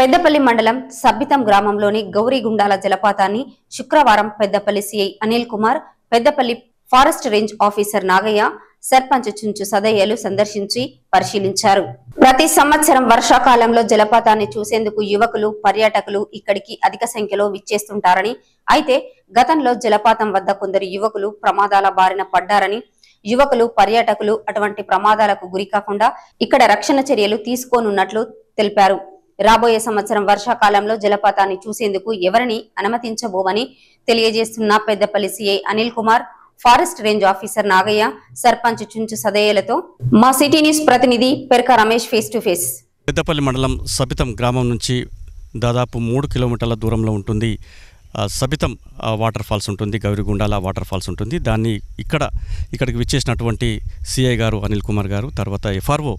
పెద్దపల్లి మండలం సబ్బితం గ్రామంలోని గౌరీగుండాల జలపాతాన్ని శుక్రవారం Peddapalli CI Anil Kumar Peddapalli forest range officer Nagaiah sarpanch Chunchu సదయ్యలు సందర్శించి పరిశీలించారు ప్రతి సంవత్సరం వర్షాకాలంలో జలపాతాన్ని చూసేందుకు యువకులు పర్యాటకులు ఇక్కడికి అధిక సంఖ్యలో విచ్చేస్తుంటారని అయితే గతంలో జలపాతం వద్ద కొందరు యువకులు ప్రమాదాల బారిన పడ్డారని యువకులు పర్యాటకులు అటువంటి ప్రమాదాలకు గురికాకుండా ఇక్కడ రక్షణ చర్యలు తీసుకోనున్నట్లు తెలిపారు రాబోయే సంవత్సరం వర్షాకాలంలో జలపాతాన్ని చూసేందుకు ఎవరిని అనుమతించబోమని తెలియజేస్తున్న Peddapalli CI Anil Kumar forest range officer Nagaiah sarpanch Chunchu సదయ్యలతో మా సిటీ న్యూస్ ప్రతినిధి Peraka Ramesh face to face Peddapalli మండలం సబితం గ్రామం నుంచి దాదాపు మూడు కిలోమీటర్ల దూరంలో ఉంటుంది సబితం వాటర్ ఫాల్స్ ఉంటుంది గౌరిగుండాల వాటర్ ఫాల్స్ ఉంటుంది దాన్ని ఇక్కడ ఇక్కడికి విచ్చేసినటువంటి సిఐ గారు అనిల్ కుమార్ గారు తర్వాత ఎఫ్ఆర్ఓ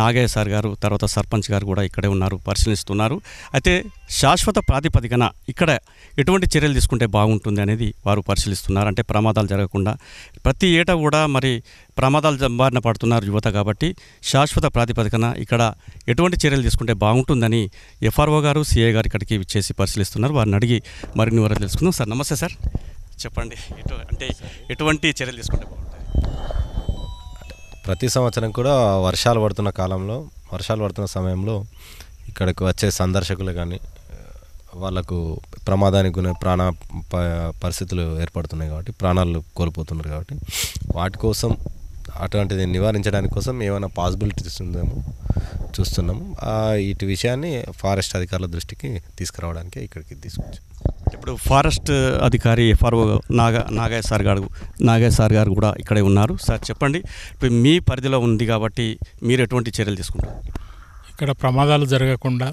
నాగయ్య సార్ గారు తర్వాత సర్పంచ్ గారు కూడా ఇక్కడే ఉన్నారు పరిశీలిస్తున్నారు అయితే శాశ్వత ప్రాతిపదికన ఇక్కడ ఎటువంటి చర్యలు తీసుకుంటే బాగుంటుంది అనేది వారు పరిశీలిస్తున్నారు అంటే ప్రమాదాలు జరగకుండా ప్రతి ఏటా కూడా మరి ప్రమాదాల బారిన పడుతున్నారు యువత కాబట్టి శాశ్వత ప్రాతిపదికన ఇక్కడ ఎటువంటి చర్యలు తీసుకుంటే బాగుంటుందని ఎఫ్ఆర్ఓ గారు సిఏ గారు ఇక్కడికి చేసి పరిశీలిస్తున్నారు వారిని అడిగి మరిన్ని వివరాలు తెలుసుకుందాం సార్ నమస్తే సార్ చెప్పండి ఎటు అంటే ఎటువంటి చర్యలు తీసుకుంటే బాగుంటుంది ప్రతి సంవత్సరం కూడా వర్షాలు పడుతున్న కాలంలో వర్షాలు పడుతున్న సమయంలో ఇక్కడికి వచ్చే సందర్శకులు కానీ వాళ్ళకు ప్రమాదానికి గుణ ప్రాణ పరిస్థితులు ఏర్పడుతున్నాయి కాబట్టి ప్రాణాలు కోల్పోతున్నారు కాబట్టి వాటి కోసం అటువంటిది నివారించడానికి కోసం ఏమైనా పాసిబిలిటీస్ ఉందేమో చూస్తున్నాము ఇటు విషయాన్ని ఫారెస్ట్ అధికారుల దృష్టికి తీసుకురావడానికి ఇక్కడికి తీసుకొచ్చాం ఇప్పుడు ఫారెస్ట్ అధికారి ఎఫ్ఆర్ఓ నాగా నాగయ్య సార్ గారు నాగయ్య సార్ గారు కూడా ఇక్కడే ఉన్నారు సార్ చెప్పండి ఇప్పుడు మీ పరిధిలో ఉంది కాబట్టి మీరు ఎటువంటి చర్యలు తీసుకుంటారు ఇక్కడ ప్రమాదాలు జరగకుండా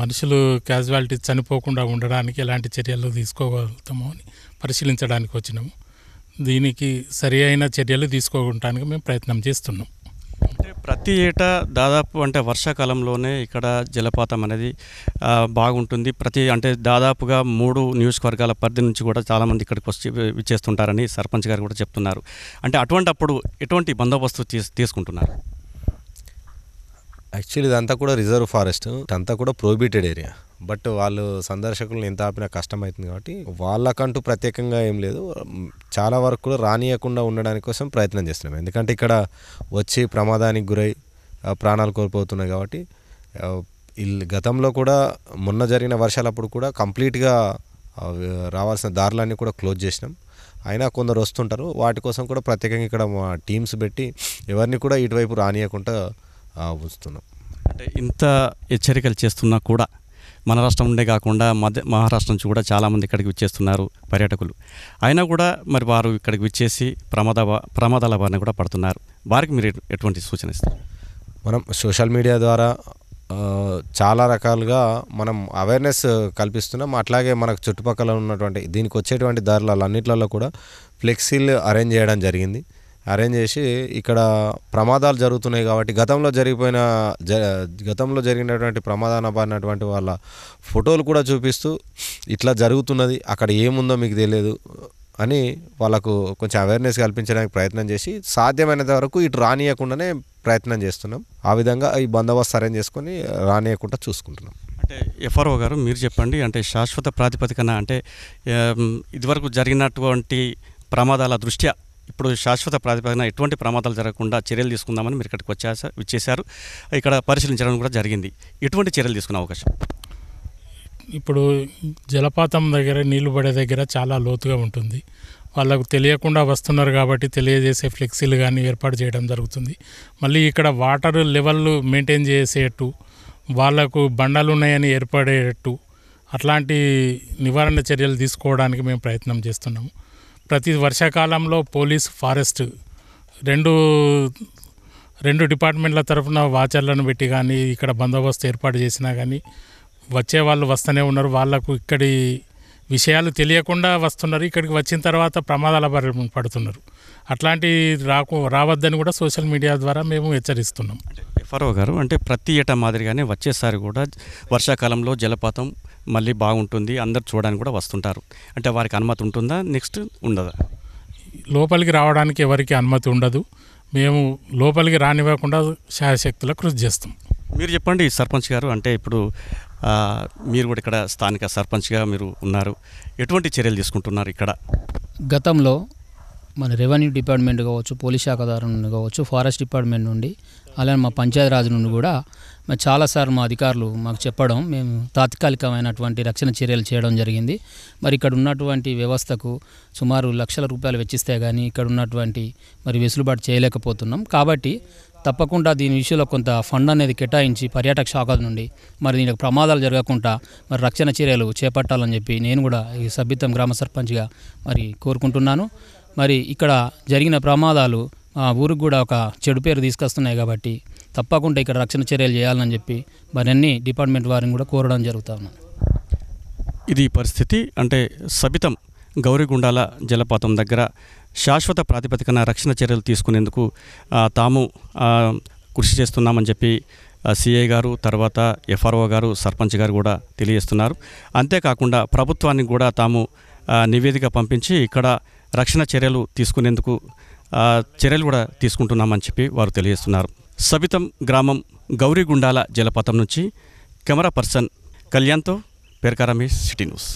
మనుషులు క్యాజువాలిటీ చనిపోకుండా ఉండడానికి ఎలాంటి చర్యలు తీసుకోగలుగుతామో అని పరిశీలించడానికి వచ్చినాము దీనికి సరి అయిన చర్యలు తీసుకోవడానికి మేము ప్రయత్నం చేస్తున్నాం అంటే ప్రతి ఏటా దాదాపు అంటే వర్షాకాలంలోనే ఇక్కడ జలపాతం అనేది బాగుంటుంది ప్రతి అంటే దాదాపుగా మూడు నియోజకవర్గాల పరిధి నుంచి కూడా చాలామంది ఇక్కడికి వచ్చి విచ్చేస్తుంటారని సర్పంచ్ గారు కూడా చెప్తున్నారు అంటే అటువంటి అప్పుడు ఎటువంటి బందోబస్తు తీసుకుంటున్నారు యాక్చువల్లీ ఇదంతా కూడా రిజర్వ్ ఫారెస్ట్ ఇదంతా కూడా ప్రోహిబిటెడ్ ఏరియా బట్ వాళ్ళు సందర్శకులను ఎంత ఆపినా కష్టమవుతుంది కాబట్టి వాళ్ళకంటూ ప్రత్యేకంగా ఏం లేదు చాలా వరకు కూడా రానియకుండా ఉండడానికి కోసం ప్రయత్నం చేస్తున్నాం ఎందుకంటే ఇక్కడ వచ్చి ప్రమాదానికి గురై ప్రాణాలు కోల్పోతున్నాయి కాబట్టి గతంలో కూడా మొన్న జరిగిన వర్షాలప్పుడు కూడా కంప్లీట్గా రావాల్సిన దారులన్నీ కూడా క్లోజ్ చేసినాం అయినా కొందరు వస్తుంటారు వాటి కోసం కూడా ప్రత్యేకంగా ఇక్కడ మా టీమ్స్ పెట్టి ఎవరిని కూడా ఇటువైపు రానియకుండా ఉంచుతున్నాం అంటే ఇంత హెచ్చరికలు చేస్తున్నా కూడా మన రాష్ట్రం నుండే కాకుండా మధ్య మహారాష్ట్ర నుంచి కూడా చాలామంది ఇక్కడికి విచ్చేస్తున్నారు పర్యాటకులు అయినా కూడా మరి వారు ఇక్కడికి విచ్చేసి ప్రమాద ప్రమాదాల బారిన కూడా పడుతున్నారు వారికి మీరు ఎటువంటి సూచన ఇస్తారు మనం సోషల్ మీడియా ద్వారా చాలా రకాలుగా మనం అవేర్నెస్ కల్పిస్తున్నాం అట్లాగే మనకు చుట్టుపక్కల ఉన్నటువంటి దీనికి వచ్చేటువంటి దారులలో అన్నింటిలో కూడా ఫ్లెక్సీలు అరేంజ్ చేయడం జరిగింది అరేంజ్ చేసి ఇక్కడ ప్రమాదాలు జరుగుతున్నాయి కాబట్టి గతంలో జరిగిపోయిన జ గతంలో జరిగినటువంటి ప్రమాదాన పడినటువంటి వాళ్ళ ఫోటోలు కూడా చూపిస్తూ ఇట్లా జరుగుతున్నది అక్కడ ఏముందో మీకు తెలియదు అని వాళ్ళకు కొంచెం అవేర్నెస్ కల్పించడానికి ప్రయత్నం చేసి సాధ్యమైనంత వరకు ఇటు రానియకుండానే ప్రయత్నం చేస్తున్నాం ఆ విధంగా ఈ బందోబస్తు అరేంజ్ చేసుకొని రానియకుండా చూసుకుంటున్నాం అంటే ఎఫ్ఆర్ఓ గారు మీరు చెప్పండి అంటే శాశ్వత ప్రాతిపదికన అంటే ఇదివరకు జరిగినటువంటి ప్రమాదాల దృష్ట్యా ఇప్పుడు శాశ్వత ప్రాతిపదికన ఎటువంటి ప్రమాదాలు జరగకుండా చర్యలు తీసుకుందామని మీరు ఇక్కడికి వచ్చేసా వచ్చేసారు ఇక్కడ పరిశీలించడం కూడా జరిగింది ఎటువంటి చర్యలు తీసుకునే అవకాశం ఇప్పుడు జలపాతం దగ్గర నీళ్లు పడే దగ్గర చాలా లోతుగా ఉంటుంది వాళ్ళకు తెలియకుండా వస్తున్నారు కాబట్టి తెలియజేసే ఫ్లెక్సీలు కానీ ఏర్పాటు చేయడం జరుగుతుంది మళ్ళీ ఇక్కడ వాటర్ లెవెల్ మెయింటైన్ చేసేట్టు వాళ్లకు బండలు ఉన్నాయని ఏర్పడేటట్టు అట్లాంటి నివారణ చర్యలు తీసుకోవడానికి మేము ప్రయత్నం చేస్తున్నాము ప్రతి వర్షాకాలంలో పోలీస్ ఫారెస్ట్ రెండు రెండు డిపార్ట్మెంట్ల తరఫున వాచర్లను పెట్టి కానీ ఇక్కడ బందోబస్తు ఏర్పాటు చేసినా కానీ వచ్చే వాళ్ళు వస్తూనే ఉన్నారు వాళ్ళకు ఇక్కడి విషయాలు తెలియకుండా వస్తున్నారు ఇక్కడికి వచ్చిన తర్వాత ప్రమాదాల పడుతున్నారు అట్లాంటి రాకు రావద్దని కూడా సోషల్ మీడియా ద్వారా మేము హెచ్చరిస్తున్నాం ఎఫ్ఆర్ఓ గారు అంటే ప్రతి ఏటా మాదిరిగానే వచ్చేసారి కూడా వర్షాకాలంలో జలపాతం మళ్ళీ బాగుంటుంది అందరు చూడడానికి కూడా వస్తుంటారు అంటే వారికి అనుమతి ఉంటుందా నెక్స్ట్ ఉండదా లోపలికి రావడానికి ఎవరికి అనుమతి ఉండదు మేము లోపలికి రానివ్వకుండా శాయశక్తుల కృషి చేస్తాం మీరు చెప్పండి సర్పంచ్ గారు అంటే ఇప్పుడు మీరు కూడా ఇక్కడ స్థానిక సర్పంచ్గా మీరు ఉన్నారు ఎటువంటి చర్యలు తీసుకుంటున్నారు ఇక్కడ గతంలో మన రెవెన్యూ డిపార్ట్మెంట్ కావచ్చు పోలీస్ శాఖ నుండి కావచ్చు ఫారెస్ట్ డిపార్ట్మెంట్ నుండి అలానే మా రాజు నుండి కూడా మరి చాలాసార్లు మా అధికారులు మాకు చెప్పడం మేము తాత్కాలికమైనటువంటి రక్షణ చర్యలు చేయడం జరిగింది మరి ఇక్కడ ఉన్నటువంటి వ్యవస్థకు సుమారు లక్షల రూపాయలు వెచ్చిస్తే కానీ ఇక్కడ ఉన్నటువంటి మరి వెసులుబాటు చేయలేకపోతున్నాం కాబట్టి తప్పకుండా దీని విషయంలో కొంత ఫండ్ అనేది కేటాయించి పర్యాటక శాఖ నుండి మరి దీనికి ప్రమాదాలు జరగకుండా మరి రక్షణ చర్యలు చేపట్టాలని చెప్పి నేను కూడా ఈ సభ్యత్వం గ్రామ సర్పంచ్గా మరి కోరుకుంటున్నాను మరి ఇక్కడ జరిగిన ప్రమాదాలు మా ఊరికి కూడా ఒక చెడు పేరు తీసుకొస్తున్నాయి కాబట్టి తప్పకుండా ఇక్కడ రక్షణ చర్యలు చేయాలని చెప్పి మరి అన్ని డిపార్ట్మెంట్ వారిని కూడా కోరడం జరుగుతా ఉన్నాం ఇది పరిస్థితి అంటే సబితం గౌరీగుండాల జలపాతం దగ్గర శాశ్వత ప్రాతిపదికన రక్షణ చర్యలు తీసుకునేందుకు తాము కృషి చేస్తున్నామని చెప్పి సిఐ గారు తర్వాత ఎఫ్ఆర్ఓ గారు సర్పంచ్ గారు కూడా తెలియజేస్తున్నారు అంతేకాకుండా ప్రభుత్వానికి కూడా తాము నివేదిక పంపించి ఇక్కడ రక్షణ చర్యలు తీసుకునేందుకు చర్యలు కూడా తీసుకుంటున్నామని చెప్పి వారు తెలియజేస్తున్నారు సబితం గ్రామం గౌరీగుండాల జలపాతం నుంచి కెమెరా పర్సన్ కళ్యాణ్తో పేర్కారమే సిటీ న్యూస్